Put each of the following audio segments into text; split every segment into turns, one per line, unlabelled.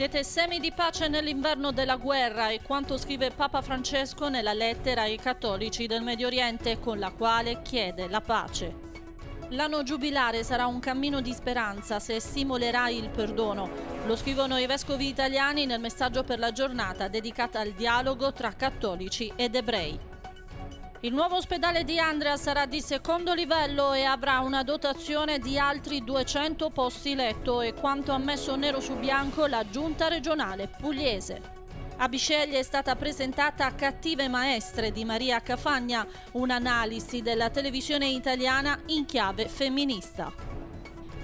Siete semi di pace nell'inverno della guerra e quanto scrive Papa Francesco nella lettera ai cattolici del Medio Oriente con la quale chiede la pace. L'anno giubilare sarà un cammino di speranza se stimolerà il perdono. Lo scrivono i vescovi italiani nel messaggio per la giornata dedicata al dialogo tra cattolici ed ebrei. Il nuovo ospedale di Andrea sarà di secondo livello e avrà una dotazione di altri 200 posti letto e quanto ha messo nero su bianco la giunta regionale pugliese. A Bisceglie è stata presentata Cattive maestre di Maria Cafagna, un'analisi della televisione italiana in chiave femminista.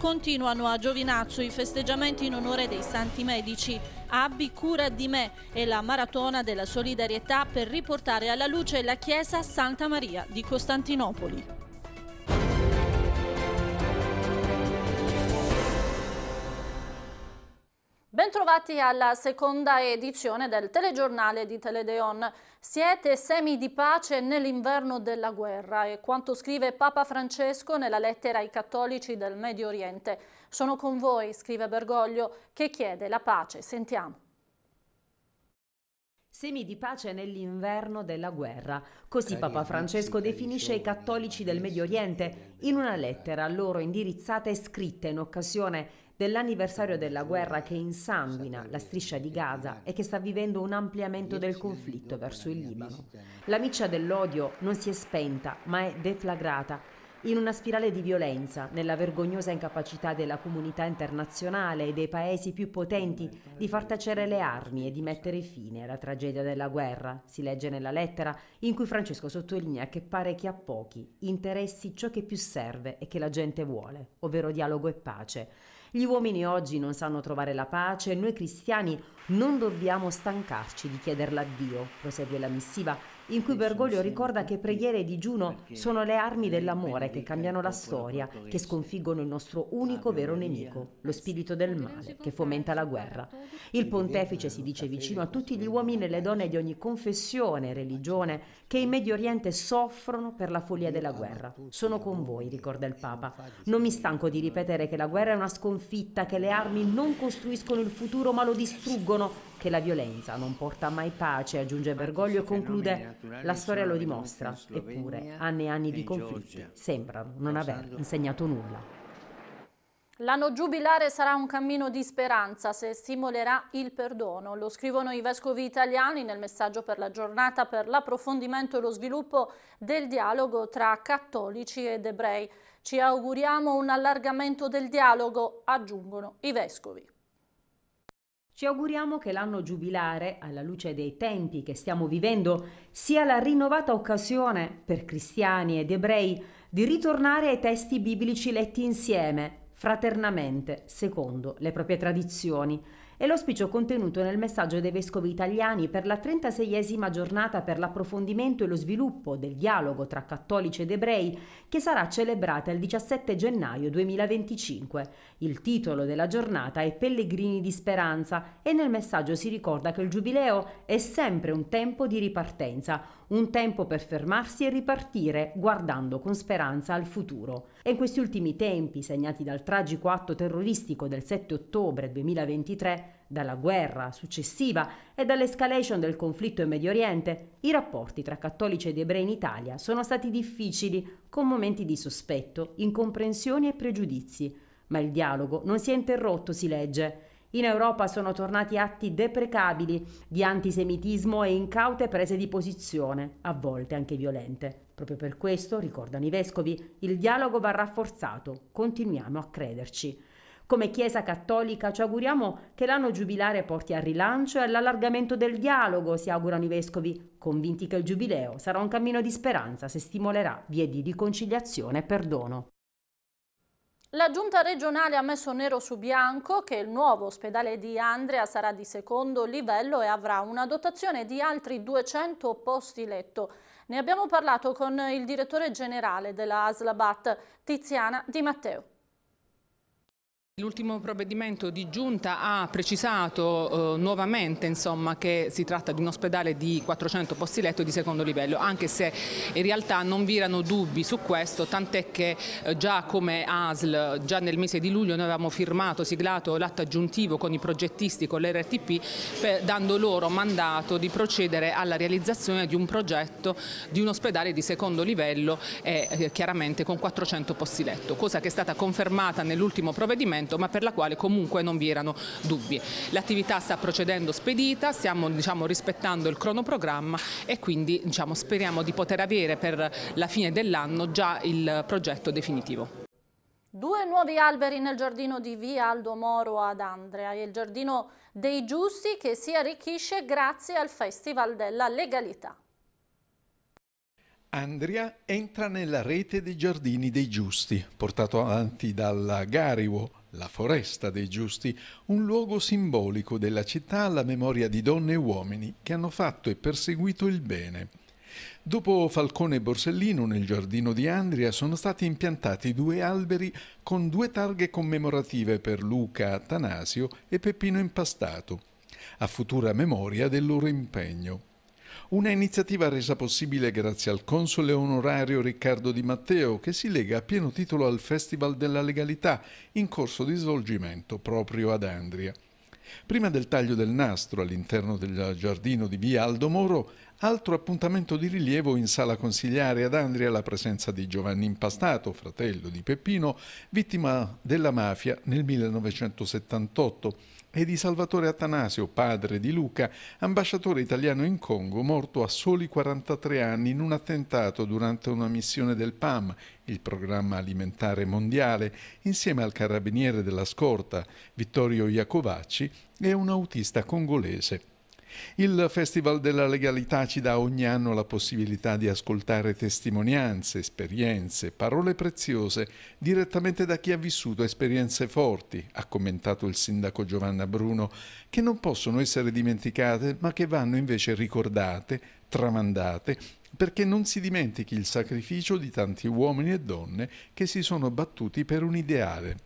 Continuano a Giovinazzo i festeggiamenti in onore dei Santi Medici. Abbi cura di me e la maratona della solidarietà per riportare alla luce la chiesa Santa Maria di Costantinopoli. Bentrovati alla seconda edizione del telegiornale di Teledeon. Siete semi di pace nell'inverno della guerra e quanto scrive Papa Francesco nella lettera ai cattolici del Medio Oriente. Sono con voi, scrive Bergoglio, che chiede la pace. Sentiamo.
Semi di pace nell'inverno della guerra. Così Papa Francesco definisce i cattolici del Medio Oriente in una lettera a loro indirizzata e scritta in occasione dell'anniversario della guerra che insanguina la striscia di Gaza e che sta vivendo un ampliamento del conflitto verso il Libano. La miccia dell'odio non si è spenta, ma è deflagrata in una spirale di violenza, nella vergognosa incapacità della comunità internazionale e dei paesi più potenti di far tacere le armi e di mettere fine alla tragedia della guerra, si legge nella lettera in cui Francesco sottolinea che pare che a pochi interessi ciò che più serve e che la gente vuole, ovvero dialogo e pace. Gli uomini oggi non sanno trovare la pace e noi cristiani non dobbiamo stancarci di chiederla a Dio, prosegue la missiva in cui Bergoglio ricorda che preghiere e digiuno sono le armi dell'amore che cambiano la storia, che sconfiggono il nostro unico vero nemico, lo spirito del male, che fomenta la guerra. Il pontefice si dice vicino a tutti gli uomini e le eh, donne di ogni confessione e religione che in Medio Oriente soffrono per la follia della guerra. Sono con voi, ricorda il Papa. Non mi stanco di ripetere che la guerra è una sconfitta, che le armi non costruiscono il futuro ma lo distruggono che la violenza non porta mai pace, aggiunge Bergoglio e conclude, la storia lo dimostra, eppure anni e anni di conflitti sembrano non aver insegnato nulla.
L'anno giubilare sarà un cammino di speranza se stimolerà il perdono, lo scrivono i vescovi italiani nel messaggio per la giornata per l'approfondimento e lo sviluppo del dialogo tra cattolici ed ebrei. Ci auguriamo un allargamento del dialogo, aggiungono i vescovi.
Ci auguriamo che l'anno giubilare, alla luce dei tempi che stiamo vivendo, sia la rinnovata occasione per cristiani ed ebrei di ritornare ai testi biblici letti insieme fraternamente, secondo le proprie tradizioni. È l'ospicio contenuto nel messaggio dei vescovi italiani per la 36esima giornata per l'approfondimento e lo sviluppo del dialogo tra cattolici ed ebrei che sarà celebrata il 17 gennaio 2025. Il titolo della giornata è Pellegrini di Speranza e nel messaggio si ricorda che il Giubileo è sempre un tempo di ripartenza, un tempo per fermarsi e ripartire guardando con speranza al futuro e in questi ultimi tempi, segnati dal tragico atto terroristico del 7 ottobre 2023, dalla guerra successiva e dall'escalation del conflitto in Medio Oriente, i rapporti tra cattolici ed ebrei in Italia sono stati difficili, con momenti di sospetto, incomprensioni e pregiudizi. Ma il dialogo non si è interrotto, si legge. In Europa sono tornati atti deprecabili di antisemitismo e incaute prese di posizione, a volte anche violente. Proprio per questo, ricordano i vescovi, il dialogo va rafforzato, continuiamo a crederci. Come Chiesa Cattolica ci auguriamo che l'anno giubilare porti al rilancio e all'allargamento del dialogo, si augurano i vescovi, convinti che il giubileo sarà un cammino di speranza se stimolerà vie di riconciliazione e perdono.
La giunta regionale ha messo nero su bianco che il nuovo ospedale di Andrea sarà di secondo livello e avrà una dotazione di altri 200 posti letto. Ne abbiamo parlato con il direttore generale della Aslabat, Tiziana Di Matteo.
L'ultimo provvedimento di giunta ha precisato eh, nuovamente insomma, che si tratta di un ospedale
di 400 posti letto di secondo livello, anche se in realtà non vi erano dubbi su questo, tant'è che eh, già come ASL, già nel mese di luglio noi avevamo firmato, siglato l'atto aggiuntivo con i progettisti, con l'RTP, dando loro mandato di procedere alla realizzazione di un progetto di un ospedale di secondo livello eh, chiaramente con 400 posti letto, cosa che è stata confermata nell'ultimo provvedimento procedimento ma per la quale comunque non vi erano dubbi. L'attività sta procedendo spedita, stiamo diciamo, rispettando il cronoprogramma e quindi diciamo, speriamo di poter avere per la fine dell'anno già il progetto definitivo. Due nuovi alberi nel giardino di via Aldo Moro ad Andrea il giardino dei Giusti che si arricchisce grazie al Festival della Legalità.
Andrea entra nella rete dei giardini dei giusti, portato avanti dalla Gariwo, la foresta dei giusti, un luogo simbolico della città alla memoria di donne e uomini che hanno fatto e perseguito il bene. Dopo Falcone e Borsellino nel giardino di Andria sono stati impiantati due alberi con due targhe commemorative per Luca Atanasio e Peppino Impastato, a futura memoria del loro impegno. Una iniziativa resa possibile grazie al console onorario Riccardo Di Matteo che si lega a pieno titolo al Festival della Legalità in corso di svolgimento proprio ad Andria. Prima del taglio del nastro all'interno del giardino di via Aldo Moro, altro appuntamento di rilievo in sala consigliare ad Andria la presenza di Giovanni Impastato, fratello di Peppino, vittima della mafia nel 1978 e di Salvatore Atanasio, padre di Luca, ambasciatore italiano in Congo, morto a soli 43 anni in un attentato durante una missione del PAM, il programma alimentare mondiale, insieme al carabiniere della scorta Vittorio Iacovacci e un autista congolese. Il Festival della Legalità ci dà ogni anno la possibilità di ascoltare testimonianze, esperienze, parole preziose direttamente da chi ha vissuto esperienze forti, ha commentato il sindaco Giovanna Bruno, che non possono essere dimenticate ma che vanno invece ricordate, tramandate, perché non si dimentichi il sacrificio di tanti uomini e donne che si sono battuti per un ideale.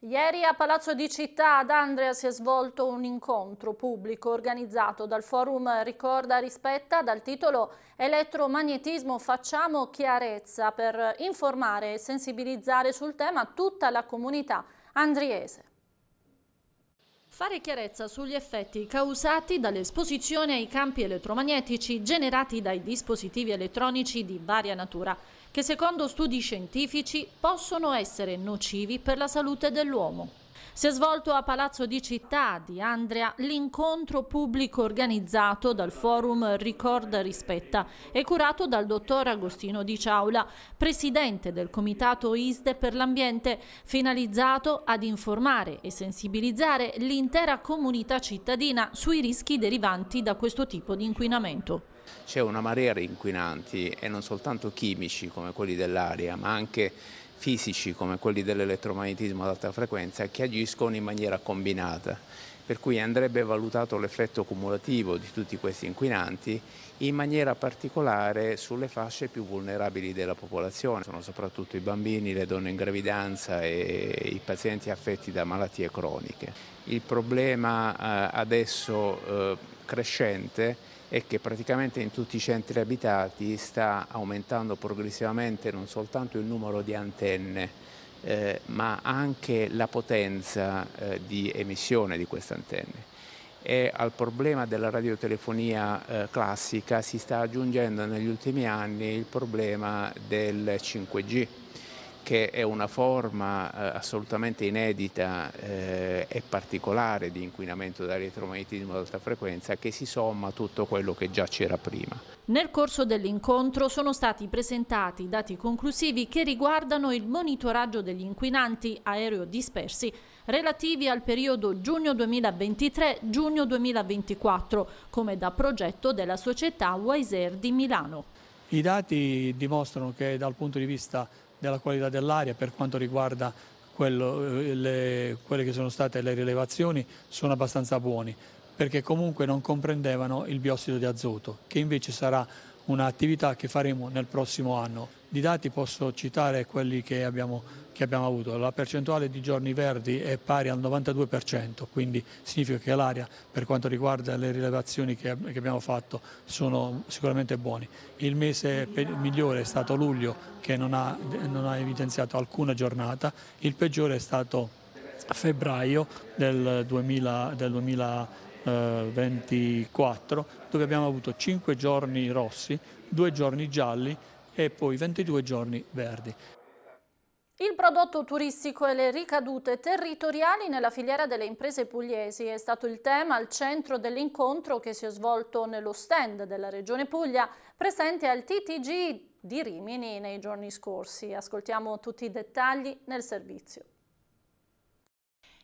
Ieri a Palazzo di Città ad Andrea si è svolto un incontro pubblico organizzato dal forum Ricorda Rispetta dal titolo Elettromagnetismo facciamo chiarezza per informare e sensibilizzare sul tema tutta la comunità andriese. Fare chiarezza sugli effetti causati dall'esposizione ai campi elettromagnetici generati dai dispositivi elettronici di varia natura, che secondo studi scientifici possono essere nocivi per la salute dell'uomo. Si è svolto a Palazzo di Città di Andrea l'incontro pubblico organizzato dal forum Ricorda Rispetta e curato dal dottor Agostino Di Ciaula, presidente del comitato ISDE per l'ambiente, finalizzato ad informare e sensibilizzare l'intera comunità cittadina sui rischi derivanti da questo tipo di inquinamento.
C'è una marea di inquinanti e non soltanto chimici come quelli dell'aria, ma anche fisici come quelli dell'elettromagnetismo ad alta frequenza che agiscono in maniera combinata, per cui andrebbe valutato l'effetto cumulativo di tutti questi inquinanti in maniera particolare sulle fasce più vulnerabili della popolazione, sono soprattutto i bambini, le donne in gravidanza e i pazienti affetti da malattie croniche. Il problema eh, adesso eh, crescente e che praticamente in tutti i centri abitati sta aumentando progressivamente non soltanto il numero di antenne, eh, ma anche la potenza eh, di emissione di queste antenne. E al problema della radiotelefonia eh, classica si sta aggiungendo negli ultimi anni il problema del 5G, che è una forma eh, assolutamente inedita eh, e particolare di inquinamento da elettromagnetismo ad alta frequenza che si somma a tutto quello che già c'era prima.
Nel corso dell'incontro sono stati presentati dati conclusivi che riguardano il monitoraggio degli inquinanti aereo dispersi relativi al periodo giugno 2023-giugno 2024, come da progetto della società Wiser di Milano.
I dati dimostrano che dal punto di vista della qualità dell'aria per quanto riguarda quello, eh, le, quelle che sono state le rilevazioni sono abbastanza buoni perché comunque non comprendevano il biossido di azoto che invece sarà un'attività che faremo nel prossimo anno. Di dati posso citare quelli che abbiamo, che abbiamo avuto. La percentuale di giorni verdi è pari al 92%, quindi significa che l'area per quanto riguarda le rilevazioni che, che abbiamo fatto sono sicuramente buoni. Il mese migliore è stato luglio che non ha, non ha evidenziato alcuna giornata, il peggiore è stato febbraio del, 2000, del 2000 eh, 24, dove abbiamo avuto 5 giorni rossi, 2 giorni gialli e poi 22 giorni verdi.
Il prodotto turistico e le ricadute territoriali nella filiera delle imprese pugliesi è stato il tema al centro dell'incontro che si è svolto nello stand della Regione Puglia presente al TTG di Rimini nei giorni scorsi. Ascoltiamo tutti i dettagli nel servizio.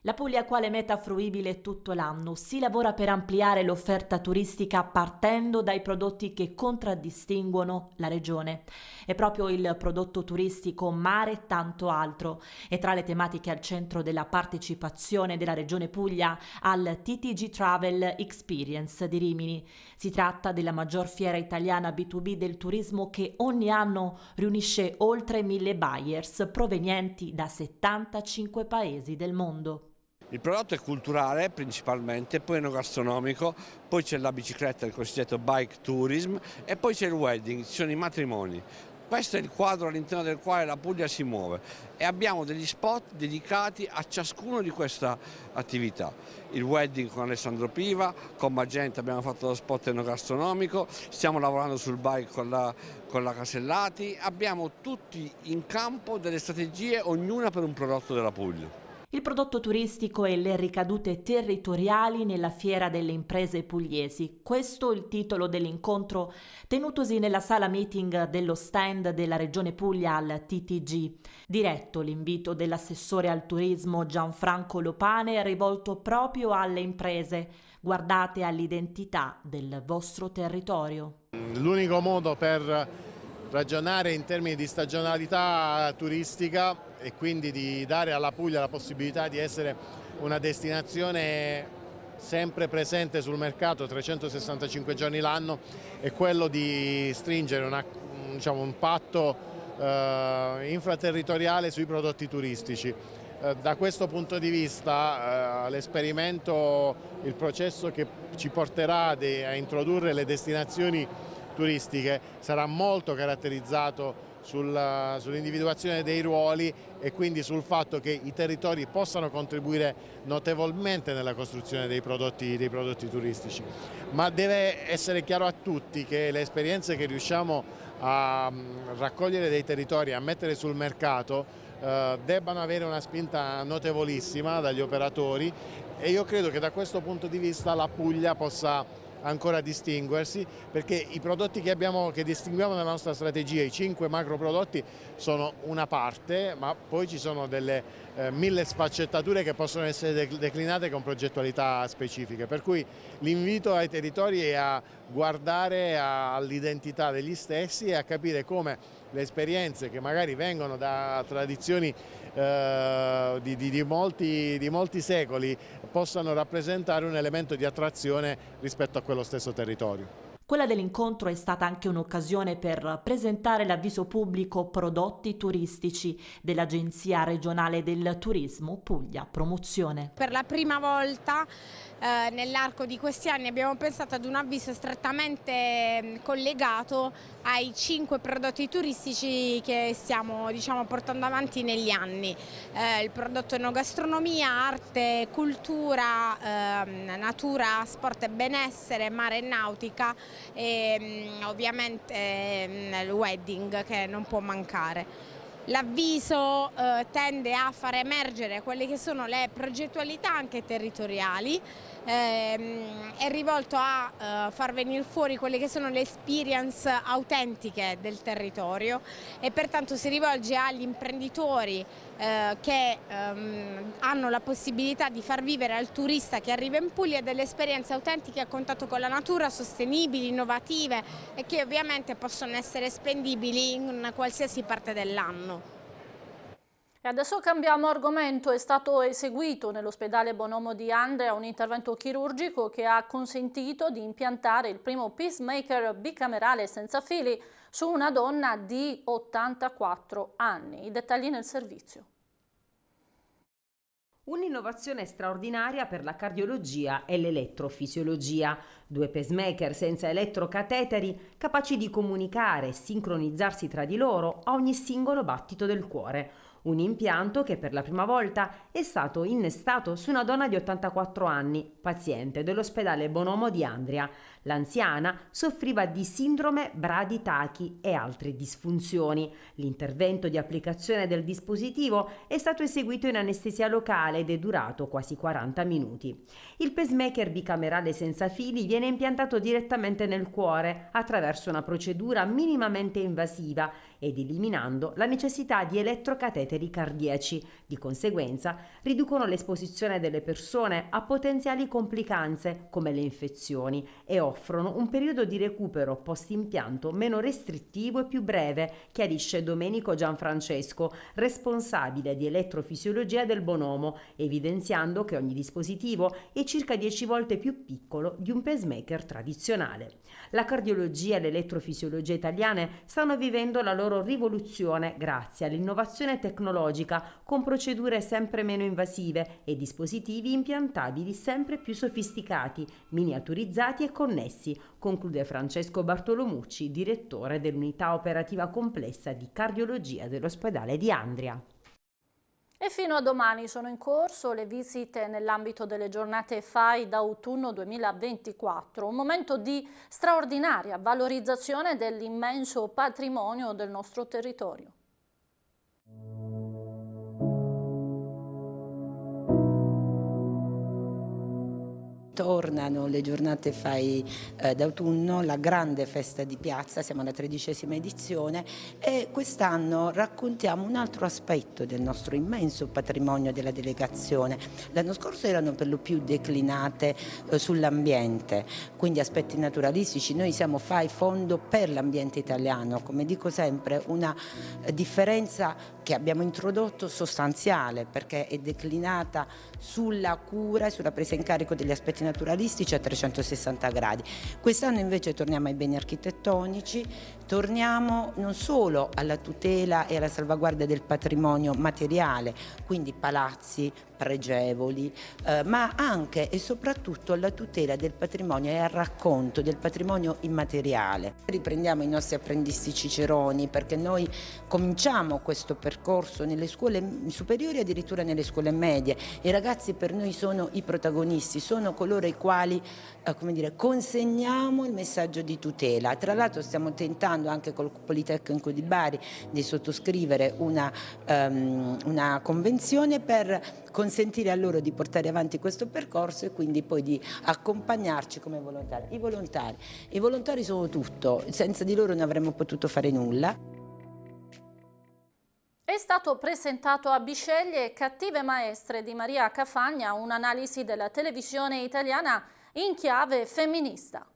La Puglia quale meta fruibile tutto l'anno si lavora per ampliare l'offerta turistica partendo dai prodotti che contraddistinguono la regione. È proprio il prodotto turistico mare tanto altro. E tra le tematiche al centro della partecipazione della regione Puglia al TTG Travel Experience di Rimini. Si tratta della maggior fiera italiana B2B del turismo che ogni anno riunisce oltre mille buyers provenienti da 75 paesi del
mondo. Il prodotto è culturale principalmente, poi enogastronomico, poi c'è la bicicletta, il cosiddetto bike tourism e poi c'è il wedding, ci sono i matrimoni. Questo è il quadro all'interno del quale la Puglia si muove e abbiamo degli spot dedicati a ciascuno di queste attività. Il wedding con Alessandro Piva, con Magenta abbiamo fatto lo spot enogastronomico, stiamo lavorando sul bike con la, con la Casellati, abbiamo tutti in campo delle strategie, ognuna per un prodotto della Puglia il
prodotto turistico e le ricadute territoriali nella Fiera delle Imprese Pugliesi. Questo è il titolo dell'incontro tenutosi nella sala meeting dello stand della Regione Puglia al TTG. Diretto l'invito dell'assessore al turismo Gianfranco Lopane rivolto proprio alle imprese. Guardate all'identità
del vostro territorio. L'unico modo per ragionare in termini di stagionalità turistica e quindi di dare alla Puglia la possibilità di essere una destinazione sempre presente sul mercato 365 giorni l'anno è quello di stringere una, diciamo, un patto eh, infraterritoriale sui prodotti turistici. Eh, da questo punto di vista eh, l'esperimento, il processo che ci porterà a introdurre le destinazioni turistiche sarà molto caratterizzato sull'individuazione sull dei ruoli e quindi sul fatto che i territori possano contribuire notevolmente nella costruzione dei prodotti, dei prodotti turistici. Ma deve essere chiaro a tutti che le esperienze che riusciamo a mm, raccogliere dei territori, a mettere sul mercato, eh, debbano avere una spinta notevolissima dagli operatori e io credo che da questo punto di vista la Puglia possa ancora distinguersi perché i prodotti che, abbiamo, che distinguiamo nella nostra strategia, i cinque macro prodotti sono una parte ma poi ci sono delle eh, mille sfaccettature che possono essere declinate con progettualità specifiche per cui l'invito ai territori è a guardare all'identità degli stessi e a capire come le esperienze che magari vengono da tradizioni eh, di, di, di, molti, di molti secoli possano rappresentare un elemento di attrazione rispetto a quello stesso territorio.
Quella dell'incontro è stata anche un'occasione per presentare l'avviso pubblico prodotti turistici dell'Agenzia regionale del turismo Puglia Promozione.
Per la prima volta eh, nell'arco di questi anni abbiamo pensato ad un avviso strettamente mm, collegato ai cinque prodotti turistici che stiamo diciamo, portando avanti negli anni. Eh, il prodotto enogastronomia, arte, cultura, eh, natura, sport e benessere, mare e nautica e ehm, ovviamente ehm, il wedding che non può mancare. L'avviso eh, tende a far emergere quelle che sono le progettualità anche territoriali ehm, è rivolto a eh, far venire fuori quelle che sono le experience autentiche del territorio e pertanto si rivolge agli imprenditori eh, che ehm, hanno la possibilità di far vivere al turista che arriva in Puglia delle esperienze autentiche a contatto con la natura, sostenibili, innovative e che ovviamente possono essere spendibili in qualsiasi parte dell'anno. E adesso cambiamo argomento. È stato
eseguito nell'ospedale Bonomo di Andrea un intervento chirurgico che ha consentito di impiantare il primo pacemaker bicamerale senza fili su una donna di 84 anni. I dettagli nel servizio.
Un'innovazione straordinaria per la cardiologia e l'elettrofisiologia. Due pacemaker senza elettrocateteri capaci di comunicare e sincronizzarsi tra di loro a ogni singolo battito del cuore un impianto che per la prima volta è stato innestato su una donna di 84 anni, paziente dell'ospedale Bonomo di Andria. L'anziana soffriva di sindrome braditachi e altre disfunzioni. L'intervento di applicazione del dispositivo è stato eseguito in anestesia locale ed è durato quasi 40 minuti. Il pacemaker bicamerale senza fili viene impiantato direttamente nel cuore attraverso una procedura minimamente invasiva ed eliminando la necessità di elettrocateteri cardiaci. Di conseguenza riducono l'esposizione delle persone a potenziali complicanze come le infezioni e offrono un periodo di recupero post-impianto meno restrittivo e più breve, chiarisce Domenico Gianfrancesco, responsabile di elettrofisiologia del bonomo, evidenziando che ogni dispositivo è circa 10 volte più piccolo di un pacemaker tradizionale. La cardiologia e l'elettrofisiologia italiane stanno vivendo la loro loro rivoluzione grazie all'innovazione tecnologica con procedure sempre meno invasive e dispositivi impiantabili sempre più sofisticati, miniaturizzati e connessi, conclude Francesco Bartolomucci, direttore dell'unità operativa complessa di cardiologia dell'ospedale di Andria.
E fino a domani sono in corso le visite nell'ambito delle giornate FAI d'autunno 2024, un momento di straordinaria valorizzazione dell'immenso patrimonio del nostro territorio.
Tornano le giornate fai eh, d'autunno, la grande festa di piazza, siamo alla tredicesima edizione e quest'anno raccontiamo un altro aspetto del nostro immenso patrimonio della delegazione. L'anno scorso erano per lo più declinate eh, sull'ambiente, quindi aspetti naturalistici. Noi siamo fai fondo per l'ambiente italiano, come dico sempre, una eh, differenza che abbiamo introdotto sostanziale perché è declinata sulla cura e sulla presa in carico degli aspetti scienze naturalistici cioè a 360 gradi. Quest'anno invece torniamo ai beni architettonici, torniamo non solo alla tutela e alla salvaguardia del patrimonio materiale, quindi palazzi, pregevoli, eh, ma anche e soprattutto alla tutela del patrimonio e al racconto del patrimonio immateriale. Riprendiamo i nostri apprendisti ciceroni perché noi cominciamo questo percorso nelle scuole superiori e addirittura nelle scuole medie. I ragazzi per noi sono i protagonisti, sono coloro ai quali eh, dire, consegniamo il messaggio di tutela. Tra l'altro stiamo tentando anche col Politecnico di Bari di sottoscrivere una, um, una convenzione per consegnare consentire a loro di portare avanti questo percorso e quindi poi di accompagnarci come volontari. I volontari, I volontari sono tutto, senza di loro non avremmo potuto fare nulla.
È stato presentato a Bisceglie Cattive Maestre di Maria Cafagna un'analisi della televisione italiana in chiave femminista.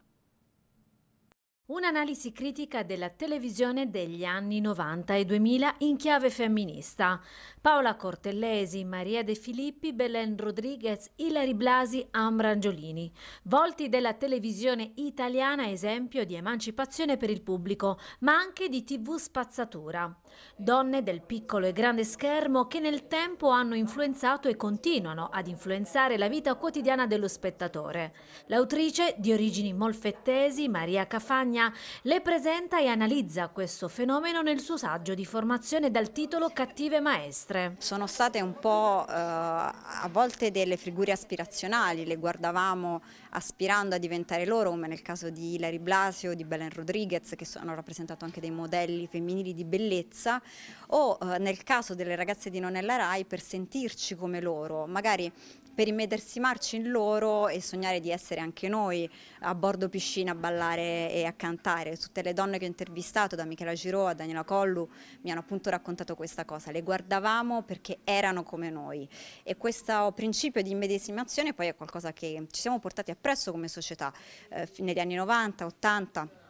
Un'analisi critica della televisione degli anni 90 e 2000 in chiave femminista. Paola Cortellesi, Maria De Filippi, Belen Rodriguez, Ilari Blasi, Ambra Angiolini. Volti della televisione italiana esempio di emancipazione per il pubblico, ma anche di tv spazzatura donne del piccolo e grande schermo che nel tempo hanno influenzato e continuano ad influenzare la vita quotidiana dello spettatore. L'autrice, di origini molfettesi, Maria Cafagna, le presenta e analizza questo fenomeno nel suo saggio di
formazione dal titolo Cattive maestre. Sono state un po' eh, a volte delle figure aspirazionali, le guardavamo aspirando a diventare loro, come nel caso di Larry Blasio, di Belen Rodriguez, che hanno rappresentato anche dei modelli femminili di bellezza, o eh, nel caso delle ragazze di Nonella Rai per sentirci come loro, magari per immedesimarci in loro e sognare di essere anche noi a bordo piscina a ballare e a cantare. Tutte le donne che ho intervistato, da Michela Giro a Daniela Collu, mi hanno appunto raccontato questa cosa. Le guardavamo perché erano come noi e questo principio di immedesimazione poi è qualcosa che ci siamo portati a espresso come società eh, negli anni 90, 80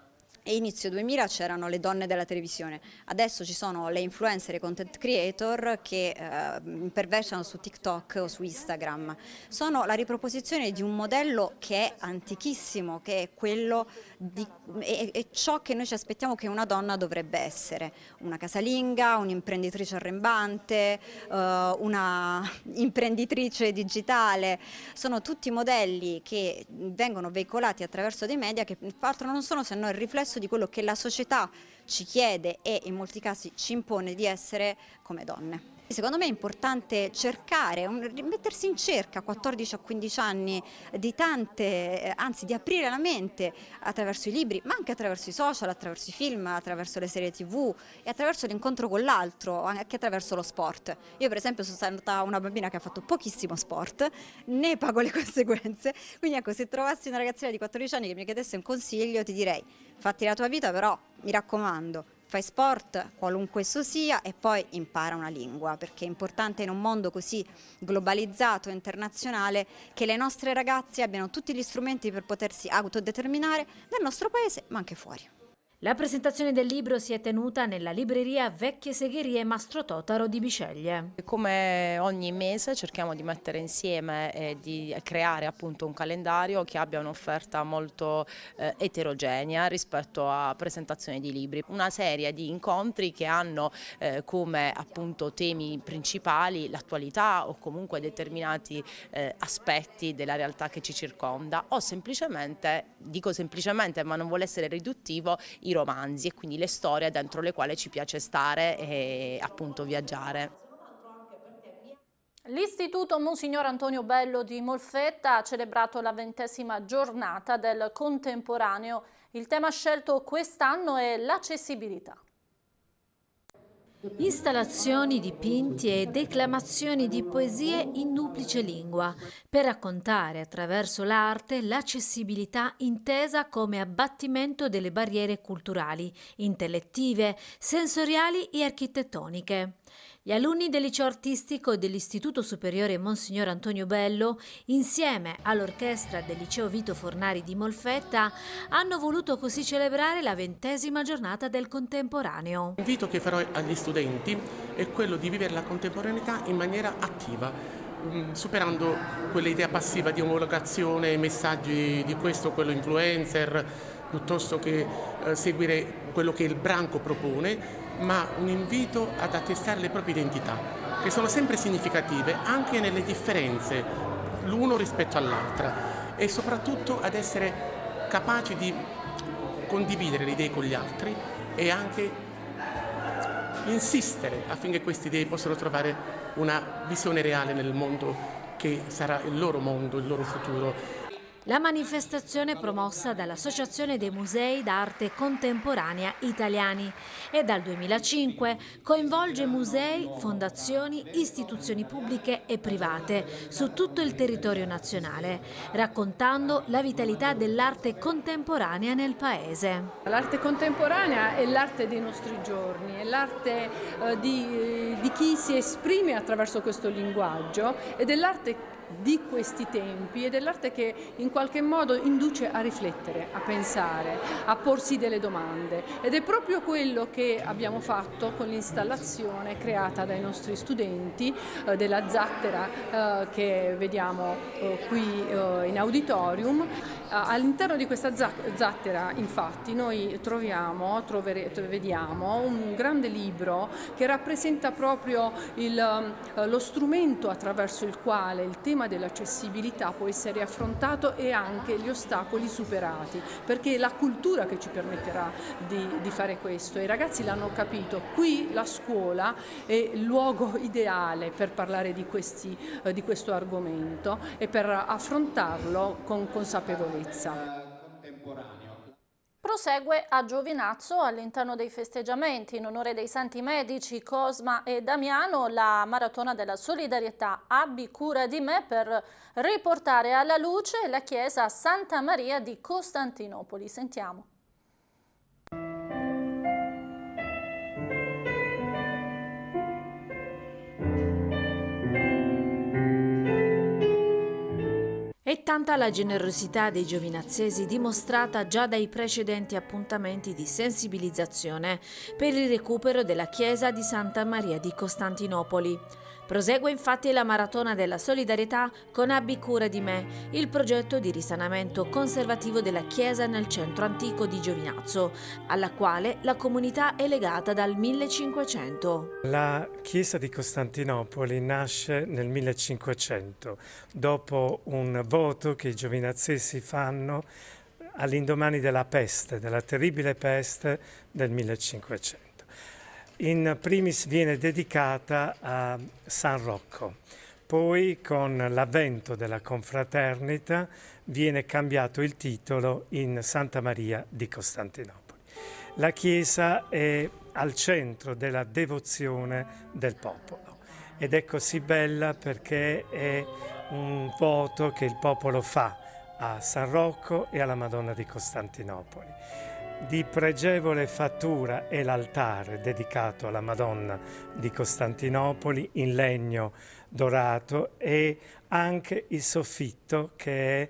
e inizio 2000 c'erano le donne della televisione, adesso ci sono le influencer e i content creator che eh, perversano su TikTok o su Instagram, sono la riproposizione di un modello che è antichissimo, che è quello di, è, è ciò che noi ci aspettiamo che una donna dovrebbe essere, una casalinga, un'imprenditrice arrembante, eh, una imprenditrice digitale, sono tutti modelli che vengono veicolati attraverso dei media che altro non sono se non il riflesso basso di quello che la società ci chiede e in molti casi ci impone di essere come donne. Secondo me è importante cercare, mettersi in cerca a 14 o 15 anni di tante, eh, anzi di aprire la mente attraverso i libri, ma anche attraverso i social, attraverso i film, attraverso le serie tv e attraverso l'incontro con l'altro, anche attraverso lo sport. Io per esempio sono stata una bambina che ha fatto pochissimo sport, ne pago le conseguenze, quindi ecco se trovassi una ragazzina di 14 anni che mi chiedesse un consiglio ti direi fatti la tua vita però mi raccomando fai sport, qualunque esso sia, e poi impara una lingua, perché è importante in un mondo così globalizzato e internazionale che le nostre ragazze abbiano tutti gli strumenti per potersi autodeterminare nel nostro paese, ma anche fuori. La presentazione del libro si è tenuta nella libreria Vecchie
Segherie Mastro Totaro di Biceglie. Come ogni mese cerchiamo di mettere insieme e di creare appunto un calendario che abbia un'offerta molto eh, eterogenea rispetto a presentazioni di libri. Una serie di incontri che hanno eh, come appunto temi principali l'attualità o comunque determinati eh, aspetti della realtà che ci circonda o semplicemente, dico semplicemente ma non vuole essere riduttivo, i romanzi e quindi le storie dentro le quali ci piace stare e appunto viaggiare.
L'Istituto Monsignor Antonio Bello di Molfetta ha celebrato la ventesima giornata del contemporaneo. Il tema scelto quest'anno è l'accessibilità.
Installazioni, dipinti e declamazioni di poesie in duplice lingua per raccontare attraverso l'arte l'accessibilità intesa come abbattimento delle barriere culturali, intellettive, sensoriali e architettoniche. Gli alunni del liceo artistico dell'Istituto Superiore Monsignor Antonio Bello, insieme all'orchestra del liceo Vito Fornari di Molfetta, hanno voluto così celebrare la ventesima giornata del contemporaneo.
L'invito che farò agli studenti è quello di vivere la contemporaneità in maniera attiva mm, superando quell'idea passiva di omologazione, messaggi di questo o quello influencer, piuttosto che eh, seguire quello che il branco propone, ma un invito ad attestare le proprie identità, che sono sempre significative anche nelle differenze l'uno rispetto all'altra e soprattutto ad essere capaci di condividere le idee con gli altri e anche insistere affinché queste idee possano trovare una visione reale nel mondo che sarà il loro mondo, il loro futuro
la manifestazione promossa dall'Associazione dei Musei d'Arte Contemporanea Italiani e dal 2005 coinvolge musei, fondazioni, istituzioni pubbliche e private su tutto il territorio nazionale, raccontando la vitalità dell'arte contemporanea
nel Paese. L'arte contemporanea è l'arte dei nostri giorni, è l'arte eh, di, eh, di chi si esprime attraverso questo linguaggio ed è l'arte di questi tempi e dell'arte che in qualche modo induce a riflettere, a pensare, a porsi delle domande ed è proprio quello che abbiamo fatto con l'installazione creata dai nostri studenti eh, della zattera eh, che vediamo eh, qui eh, in auditorium. Eh, all'interno di questa zattera infatti noi troviamo, trovere, vediamo un grande libro che rappresenta proprio il, eh, lo strumento attraverso il quale il tema dell'accessibilità può essere affrontato e anche gli ostacoli superati, perché è la cultura che ci permetterà di, di fare questo. I ragazzi l'hanno capito, qui la scuola è il luogo ideale per parlare di, questi, eh, di questo argomento e per affrontarlo con consapevolezza. Sciarrizza. Eh,
Prosegue a Giovinazzo all'interno dei festeggiamenti in onore dei santi medici Cosma e Damiano la maratona della solidarietà Abbi cura di me per riportare alla luce la chiesa Santa Maria di Costantinopoli. Sentiamo.
È tanta la generosità dei giovinazzesi dimostrata già dai precedenti appuntamenti di sensibilizzazione per il recupero della chiesa di Santa Maria di Costantinopoli. Prosegue infatti la Maratona della Solidarietà con Abbi Cura di Me, il progetto di risanamento conservativo della chiesa nel centro antico di Giovinazzo, alla quale la comunità è legata dal 1500.
La chiesa di Costantinopoli nasce nel 1500, dopo un voto che i giovinazesi fanno all'indomani della peste, della terribile peste del 1500. In primis viene dedicata a San Rocco, poi con l'avvento della confraternita viene cambiato il titolo in Santa Maria di Costantinopoli. La Chiesa è al centro della devozione del popolo ed è così bella perché è un voto che il popolo fa a San Rocco e alla Madonna di Costantinopoli di pregevole fattura è l'altare dedicato alla Madonna di Costantinopoli in legno dorato e anche il soffitto che è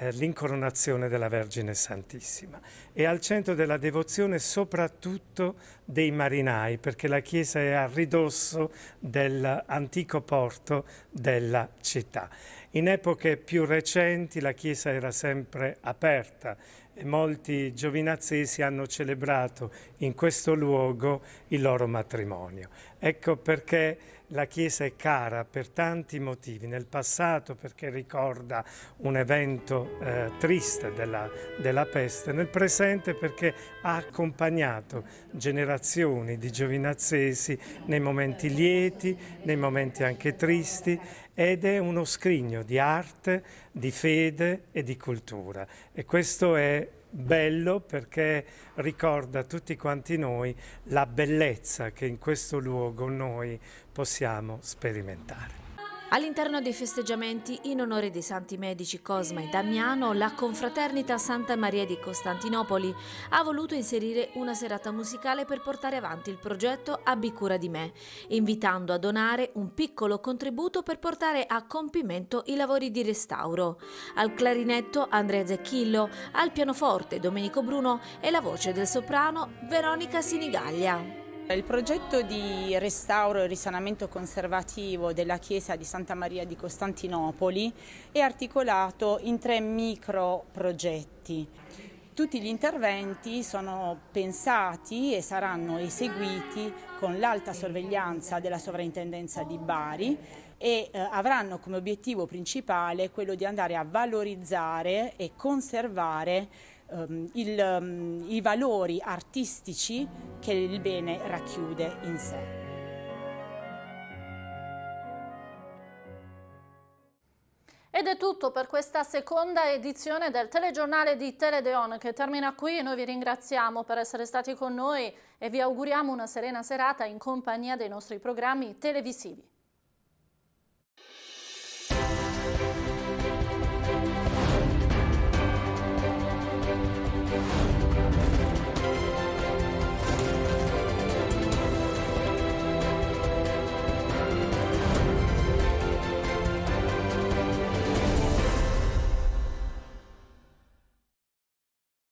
eh, l'incoronazione della Vergine Santissima. E al centro della devozione soprattutto dei marinai, perché la chiesa è a ridosso dell'antico porto della città. In epoche più recenti la chiesa era sempre aperta molti giovinazzesi hanno celebrato in questo luogo il loro matrimonio. Ecco perché la Chiesa è cara per tanti motivi, nel passato perché ricorda un evento eh, triste della, della peste, nel presente perché ha accompagnato generazioni di giovinazzesi nei momenti lieti, nei momenti anche tristi ed è uno scrigno di arte, di fede e di cultura. E questo è bello perché ricorda a tutti quanti noi la bellezza che in questo luogo noi possiamo sperimentare.
All'interno dei festeggiamenti in onore dei santi medici Cosma e Damiano, la confraternita Santa Maria di Costantinopoli ha voluto inserire una serata musicale per portare avanti il progetto Abbi cura di me, invitando a donare un piccolo contributo per portare a compimento i lavori di restauro. Al clarinetto Andrea Zecchillo, al pianoforte Domenico
Bruno e la voce del soprano Veronica Sinigaglia. Il progetto di restauro e risanamento conservativo della chiesa di Santa Maria di Costantinopoli è articolato in tre micro progetti. Tutti gli interventi sono pensati e saranno eseguiti con l'alta sorveglianza della sovrintendenza di Bari e eh, avranno come obiettivo principale quello di andare a valorizzare e conservare um, il, um, i valori artistici che il bene racchiude in sé.
Ed è tutto per questa seconda edizione del telegiornale di Teledeon che termina qui. Noi vi ringraziamo per essere stati con noi e vi auguriamo una serena serata in compagnia dei nostri programmi televisivi.